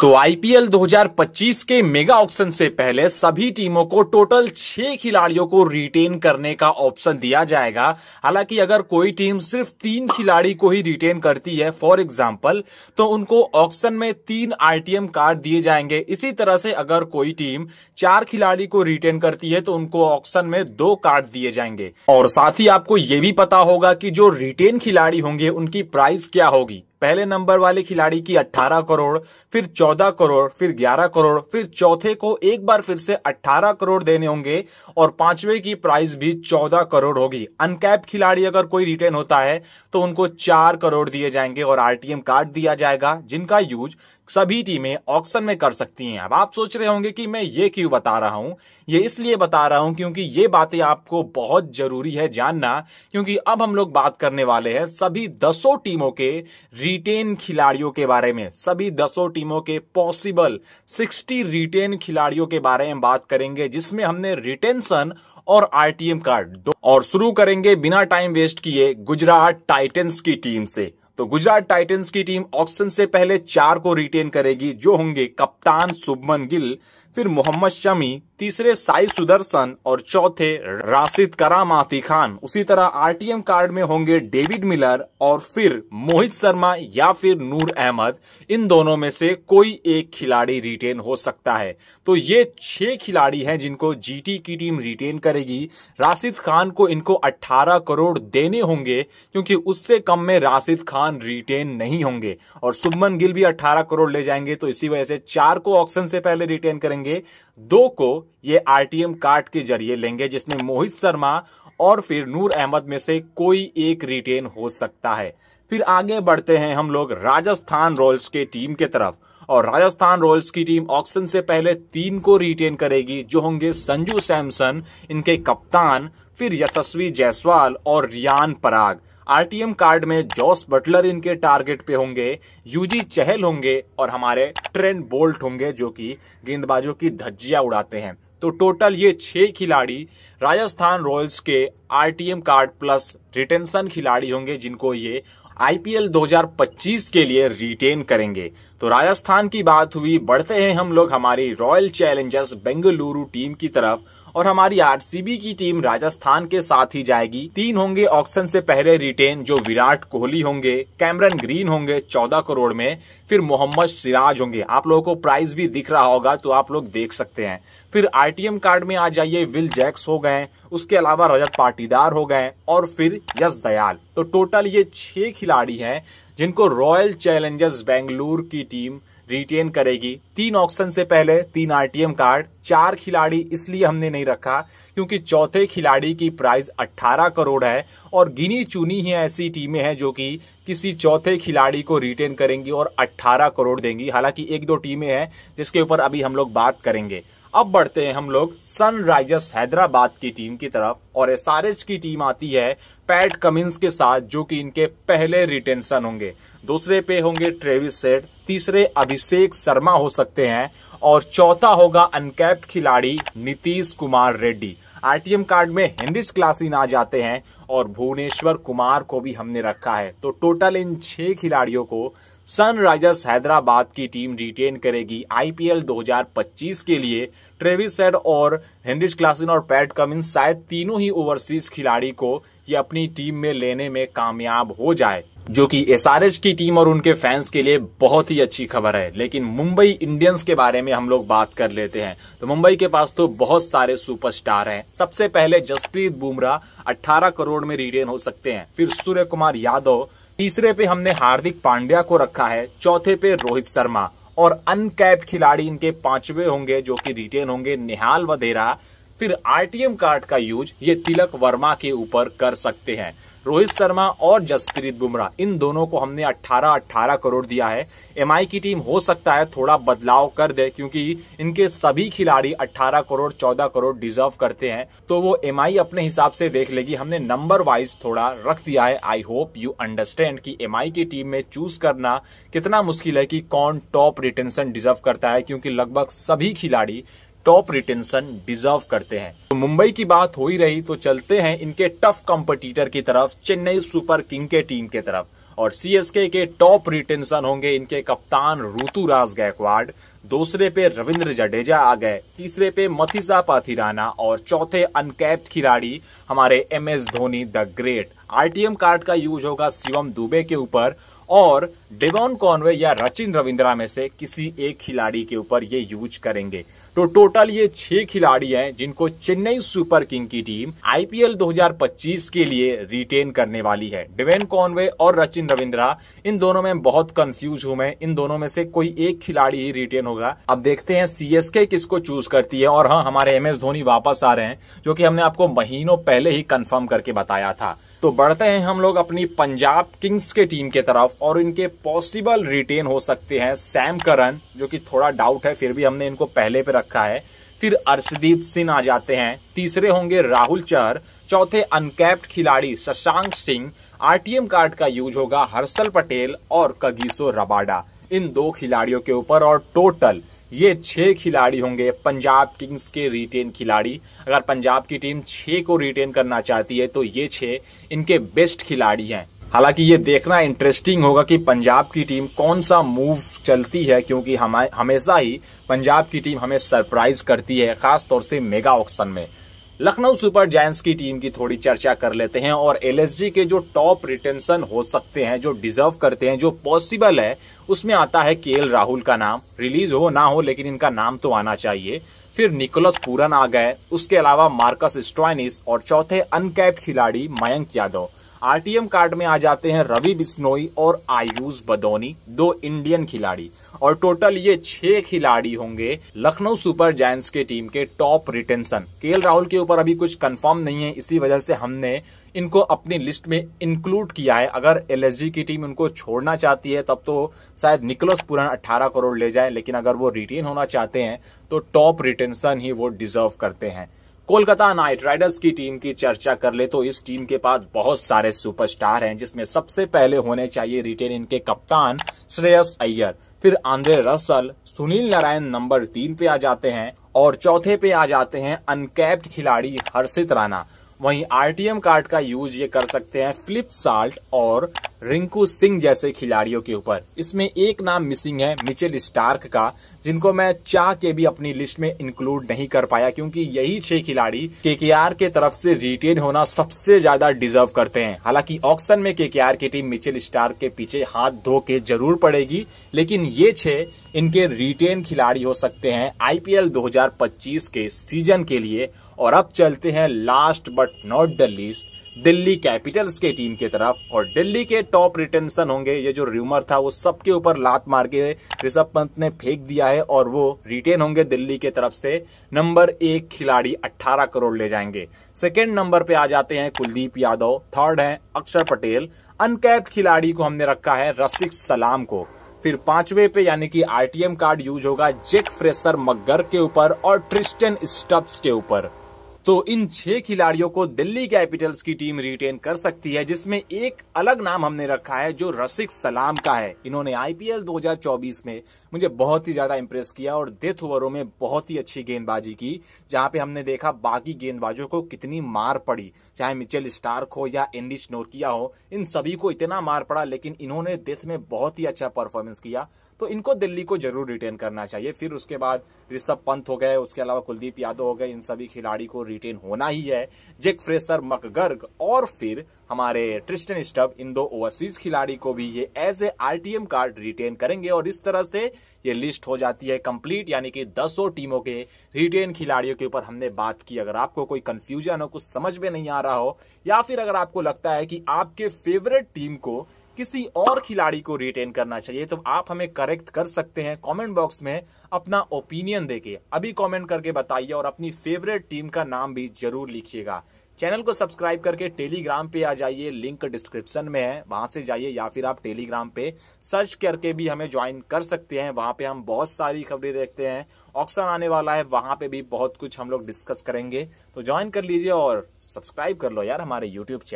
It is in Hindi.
तो आईपीएल 2025 के मेगा ऑप्शन से पहले सभी टीमों को टोटल छह खिलाड़ियों को रिटेन करने का ऑप्शन दिया जाएगा हालांकि अगर कोई टीम सिर्फ तीन खिलाड़ी को ही रिटेन करती है फॉर एग्जांपल तो उनको ऑप्शन में तीन आरटीएम कार्ड दिए जाएंगे इसी तरह से अगर कोई टीम चार खिलाड़ी को रिटेन करती है तो उनको ऑप्शन में दो कार्ड दिए जाएंगे और साथ ही आपको ये भी पता होगा की जो रिटेन खिलाड़ी होंगे उनकी प्राइस क्या होगी पहले नंबर वाले खिलाड़ी की 18 करोड़ फिर 14 करोड़ फिर 11 करोड़ फिर चौथे को एक बार फिर से 18 करोड़ देने होंगे और पांचवे की प्राइस भी 14 करोड़ होगी अनकैप खिलाड़ी अगर कोई रिटेन होता है तो उनको चार करोड़ दिए जाएंगे और आरटीएम कार्ड दिया जाएगा जिनका यूज सभी टीमें ऑक्शन में कर सकती हैं अब आप सोच रहे होंगे कि मैं ये क्यों बता रहा हूं ये इसलिए बता रहा हूं क्योंकि ये बातें आपको बहुत जरूरी है जानना क्योंकि अब हम लोग बात करने वाले हैं सभी दसों टीमों के रिटेन खिलाड़ियों के बारे में सभी दसों टीमों के पॉसिबल सिक्सटी रिटेन खिलाड़ियों के बारे में बात करेंगे जिसमें हमने रिटेंशन और आरटीएम कार्ड दो और शुरू करेंगे बिना टाइम वेस्ट किए गुजरात टाइटन्स की टीम से तो गुजरात टाइटंस की टीम ऑक्शन से पहले चार को रिटेन करेगी जो होंगे कप्तान सुभमन गिल फिर मोहम्मद शमी तीसरे साई सुदर्शन और चौथे राशिद कराम आती खान उसी तरह आरटीएम कार्ड में होंगे डेविड मिलर और फिर मोहित शर्मा या फिर नूर अहमद इन दोनों में से कोई एक खिलाड़ी रिटेन हो सकता है तो ये छह खिलाड़ी हैं जिनको जीटी की टीम रिटेन करेगी राशिद खान को इनको 18 करोड़ देने होंगे क्योंकि उससे कम में राशिद खान रिटेन नहीं होंगे और सुबमन गिल भी अट्ठारह करोड़ ले जाएंगे तो इसी वजह से चार को ऑप्शन से पहले रिटेन करेंगे लेंगे दो को ये आरटीएम कार्ड के जरिए लेंगे जिसमें मोहित शर्मा और फिर नूर अहमद में से कोई एक रिटेन हो सकता है फिर आगे बढ़ते हैं हम लोग राजस्थान रॉयल्स के टीम के तरफ और राजस्थान रॉयल्स की टीम ऑक्शन से पहले तीन को रिटेन करेगी जो होंगे संजू सैमसन इनके कप्तान फिर यशस्वी जायसवाल और रियान पराग आरटीएम कार्ड में जॉस बटलर इनके टारगेट पे होंगे यूजी चहल होंगे और हमारे ट्रेंड बोल्ट होंगे जो कि गेंदबाजों की धज्जिया उड़ाते हैं तो टोटल ये छह खिलाड़ी राजस्थान रॉयल्स के आरटीएम कार्ड प्लस रिटेंशन खिलाड़ी होंगे जिनको ये आईपीएल 2025 के लिए रिटेन करेंगे तो राजस्थान की बात हुई बढ़ते हैं हम लोग हमारी रॉयल चैलेंजर्स बेंगलुरु टीम की तरफ और हमारी आरसीबी की टीम राजस्थान के साथ ही जाएगी तीन होंगे ऑक्शन से पहले रिटेन जो विराट कोहली होंगे कैमरन ग्रीन होंगे चौदह करोड़ में फिर मोहम्मद सिराज होंगे आप लोगों को प्राइस भी दिख रहा होगा तो आप लोग देख सकते हैं फिर आरटीएम कार्ड में आ जाइए विल जैक्स हो गए उसके अलावा रजत पाटीदार हो गए और फिर यश दयाल तो टोटल ये छह खिलाड़ी है जिनको रॉयल चैलेंजर्स बेंगलुरु की टीम रिटेन करेगी तीन ऑक्शन से पहले तीन आरटीएम कार्ड चार खिलाड़ी इसलिए हमने नहीं रखा क्योंकि चौथे खिलाड़ी की प्राइस 18 करोड़ है और गिनी चुनी ही ऐसी टीमें हैं जो कि किसी चौथे खिलाड़ी को रिटेन करेंगी और 18 करोड़ देंगी हालांकि एक दो टीमें हैं जिसके ऊपर अभी हम लोग बात करेंगे अब बढ़ते हैं हम लोग सनराइजर्स हैदराबाद की टीम की तरफ और एस की टीम आती है पैट कमिंस के साथ जो कि इनके पहले रिटेंशन होंगे दूसरे पे होंगे ट्रेविस सेठ तीसरे अभिषेक शर्मा हो सकते हैं और चौथा होगा अनकैप्ड खिलाड़ी नीतीश कुमार रेड्डी आरटीएम कार्ड में हेनरिच क्लासिन आ जाते हैं और भुवनेश्वर कुमार को भी हमने रखा है तो टोटल इन छह खिलाड़ियों को सनराइजर्स हैदराबाद की टीम रिटेन करेगी आईपीएल 2025 के लिए ट्रेविस सेड और हेनरिच क्लासिन और पैट कमिंस शायद तीनों ही ओवरसीज खिलाड़ी को ये अपनी टीम में लेने में कामयाब हो जाए जो कि एस की टीम और उनके फैंस के लिए बहुत ही अच्छी खबर है लेकिन मुंबई इंडियंस के बारे में हम लोग बात कर लेते हैं तो मुंबई के पास तो बहुत सारे सुपरस्टार हैं सबसे पहले जसप्रीत बुमराह 18 करोड़ में रिटेन हो सकते हैं फिर सूर्य कुमार यादव तीसरे पे हमने हार्दिक पांड्या को रखा है चौथे पे रोहित शर्मा और अनकैप खिलाड़ी इनके पांचवे होंगे जो की रिटेन होंगे निहाल वधेरा फिर आरटीएम कार्ड का यूज ये तिलक वर्मा के ऊपर कर सकते हैं रोहित शर्मा और जसप्रीत बुमराह इन दोनों को हमने 18-18 करोड़ दिया है एम की टीम हो सकता है थोड़ा बदलाव कर दे क्योंकि इनके सभी खिलाड़ी 18 करोड़ 14 करोड़ डिजर्व करते हैं तो वो एम अपने हिसाब से देख लेगी हमने नंबर वाइज थोड़ा रख दिया है आई होप यू अंडरस्टैंड कि एम की टीम में चूज करना कितना मुश्किल है कि कौन टॉप रिटेंशन डिजर्व करता है क्योंकि लगभग सभी खिलाड़ी टॉप रिटेंशन डिजर्व करते हैं तो मुंबई की बात हो ही रही तो चलते हैं इनके टफ कॉम्पिटिटर की तरफ चेन्नई सुपर किंग के टीम के तरफ और सीएसके के टॉप रिटेंशन होंगे इनके कप्तान राज गायकवाड़ दूसरे पे रविंद्र जडेजा आ गए तीसरे पे मथिसा पाथिराना और चौथे अनकैप्ड खिलाड़ी हमारे M S Dhoni the great RTM card का यूज होगा शिवम दुबे के ऊपर और डेवॉन कॉनवे या रचिन रविंद्रा में से किसी एक खिलाड़ी के ऊपर ये यूज करेंगे तो टोटल ये छह खिलाड़ी हैं जिनको चेन्नई सुपर किंग की टीम आईपीएल 2025 के लिए रिटेन करने वाली है डिवेन कॉनवे और रचिन रविंद्रा इन दोनों में बहुत कंफ्यूज हूं मैं इन दोनों में से कोई एक खिलाड़ी ही रिटेन होगा अब देखते हैं सीएसके किसको चूज करती है और हाँ हमारे एम धोनी वापस आ रहे हैं जो की हमने आपको महीनों पहले ही कन्फर्म करके बताया था तो बढ़ते हैं हम लोग अपनी पंजाब किंग्स के टीम के तरफ और इनके पॉसिबल रिटेन हो सकते हैं सैम करन जो कि थोड़ा डाउट है फिर भी हमने इनको पहले पे रखा है फिर अर्शदीप सिंह आ जाते हैं तीसरे होंगे राहुल चहर चौथे अनकैप्ड खिलाड़ी शशांक सिंह आरटीएम कार्ड का यूज होगा हर्षल पटेल और कगीसो रबाडा इन दो खिलाड़ियों के ऊपर और टोटल ये छह खिलाड़ी होंगे पंजाब किंग्स के रिटेन खिलाड़ी अगर पंजाब की टीम छह को रिटेन करना चाहती है तो ये छह इनके बेस्ट खिलाड़ी हैं हालांकि ये देखना इंटरेस्टिंग होगा कि पंजाब की टीम कौन सा मूव चलती है क्योंकि हमेशा ही पंजाब की टीम हमें सरप्राइज करती है खासतौर से मेगा ऑक्शन में लखनऊ सुपर जायंट्स की टीम की थोड़ी चर्चा कर लेते हैं और एलएसजी के जो टॉप रिटेंशन हो सकते हैं जो डिजर्व करते हैं जो पॉसिबल है उसमें आता है के राहुल का नाम रिलीज हो ना हो लेकिन इनका नाम तो आना चाहिए फिर निकोलस पूरन आ गए उसके अलावा मार्कस स्टॉइनिस और चौथे अनकैप खिलाड़ी मयंक यादव आरटीएम कार्ड में आ जाते हैं रवि बिश्नोई और आयुष बदौनी दो इंडियन खिलाड़ी और टोटल ये छह खिलाड़ी होंगे लखनऊ सुपर जायंट्स के टीम के टॉप रिटेंशन के राहुल के ऊपर अभी कुछ कंफर्म नहीं है इसी वजह से हमने इनको अपनी लिस्ट में इंक्लूड किया है अगर एल की टीम उनको छोड़ना चाहती है तब तो शायद निकोलस पुरान 18 करोड़ ले जाए लेकिन अगर वो रिटेन होना चाहते हैं तो टॉप रिटेंशन ही वो डिजर्व करते हैं कोलकाता नाइट राइडर्स की टीम की चर्चा कर ले तो इस टीम के पास बहुत सारे सुपरस्टार हैं जिसमें सबसे पहले होने चाहिए रिटेन इनके कप्तान श्रेयस अय्यर फिर Andre Russell Sunil Narine number तीन पे आ जाते हैं और चौथे पे आ जाते हैं अनकैप्ड खिलाड़ी हर्षित राणा वहीं आरटीएम कार्ड का यूज ये कर सकते हैं फ्लिप साल्ट और रिंकू सिंह जैसे खिलाड़ियों के ऊपर इसमें एक नाम मिसिंग है मिचेल स्टार्क का जिनको मैं चाह के भी अपनी लिस्ट में इंक्लूड नहीं कर पाया क्योंकि यही छह खिलाड़ी के के तरफ से रिटेन होना सबसे ज्यादा डिजर्व करते हैं हालांकि ऑक्शन में आर की टीम मिचेल स्टार्क के पीछे हाथ धो के जरूर पड़ेगी लेकिन ये छह इनके रिटेन खिलाड़ी हो सकते हैं आईपीएल दो के सीजन के लिए और अब चलते हैं last but not the least Delhi Capitals के टीम की तरफ और दिल्ली के टॉप रिटेंशन होंगे ये जो र्यूमर था वो सबके ऊपर लात मार के ऋषभ पंत ने फेंक दिया है और वो रिटेन होंगे दिल्ली के तरफ से नंबर एक खिलाड़ी 18 करोड़ ले जाएंगे सेकेंड नंबर पे आ जाते हैं कुलदीप यादव थर्ड है अक्षर पटेल अनकैप्ड खिलाड़ी को हमने रखा है रसिक सलाम को फिर पांचवे पे यानी कि आरटीएम कार्ड यूज होगा जेक फ्रेशर मगर के ऊपर और ट्रिस्टन स्टब्स के ऊपर तो इन छह खिलाड़ियों को दिल्ली कैपिटल्स की टीम रिटेन कर सकती है जिसमें एक अलग नाम हमने रखा है जो रसिक सलाम का है इन्होंने आईपीएल 2024 में मुझे बहुत ही ज्यादा इंप्रेस किया और डेथ ओवरों में बहुत ही अच्छी गेंदबाजी की जहां पे हमने देखा बाकी गेंदबाजों को कितनी मार पड़ी चाहे मिचेल स्टार्क हो या एंडी स्नोरकिया हो इन सभी को इतना मार पड़ा लेकिन इन्होंने डेथ में बहुत ही अच्छा परफॉर्मेंस किया तो इनको दिल्ली को जरूर रिटेन करना चाहिए फिर उसके बाद ऋषभ पंत हो गए उसके अलावा कुलदीप यादव हो गए इन सभी खिलाड़ी को रिटेन होना ही है जेक फ्रेसर मकगर्ग और फिर हमारे ट्रिस्टन स्टब इन दो ओवरसीज खिलाड़ी को भी ये as A R card retain करेंगे और इस तरह से ये लिस्ट हो जाती है कंप्लीट यानी कि दसों टीमों के रिटेन खिलाड़ियों के ऊपर हमने बात की अगर आपको कोई कंफ्यूजन हो कुछ समझ में नहीं आ रहा हो या फिर अगर आपको लगता है कि आपके फेवरेट टीम को किसी और खिलाड़ी को रिटेन करना चाहिए तो आप हमें करेक्ट कर सकते हैं कमेंट बॉक्स में अपना ओपिनियन देके अभी कमेंट करके बताइए और अपनी फेवरेट टीम का नाम भी जरूर लिखिएगा चैनल को सब्सक्राइब करके टेलीग्राम पे आ जाइए लिंक डिस्क्रिप्शन में है वहां से जाइए या फिर आप टेलीग्राम पे सर्च करके भी हमें ज्वाइन कर सकते हैं वहां पे हम बहुत सारी खबरें देखते हैं ऑक्शन आने वाला है वहां पे भी बहुत कुछ हम लोग डिस्कस करेंगे तो ज्वाइन कर लीजिए और सब्सक्राइब कर लो यार हमारे यूट्यूब चैनल